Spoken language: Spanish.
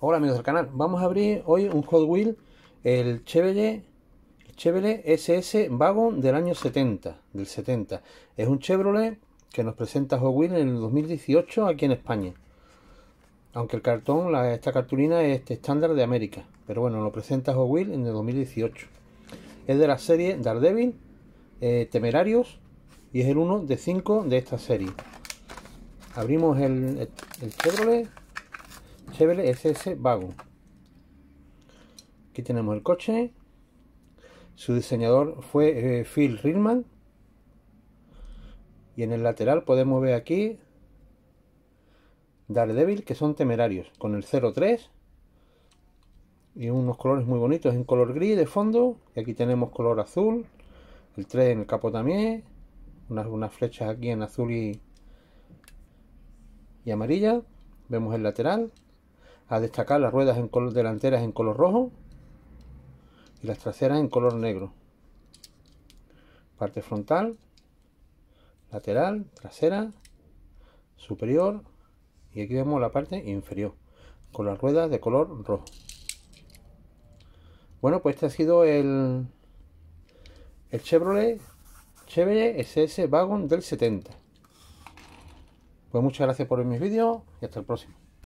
Hola amigos del canal, vamos a abrir hoy un Hot Wheel, el Chevrolet, Chevrolet SS Wagon del año 70, del 70. Es un Chevrolet que nos presenta Hot Wheel en el 2018 aquí en España. Aunque el cartón, la, esta cartulina es estándar de América, pero bueno, lo presenta Hot Wheel en el 2018. Es de la serie Daredevil, eh, Temerarios y es el 1 de 5 de esta serie. Abrimos el Chevrolet Chevrolet SS Vago Aquí tenemos el coche. Su diseñador fue eh, Phil Rillman. Y en el lateral podemos ver aquí Daredevil, que son temerarios, con el 03 y unos colores muy bonitos en color gris de fondo. Y aquí tenemos color azul, el 3 en el capo también, unas, flechas aquí en azul y amarilla. Vemos el lateral, a destacar las ruedas en color, delanteras en color rojo y las traseras en color negro. Parte frontal, lateral, trasera, superior y aquí vemos la parte inferior con las ruedas de color rojo. Bueno, pues este ha sido el, el Chevrolet, Chevrolet SS Wagon del 70. Pues muchas gracias por ver mis vídeos y hasta el próximo.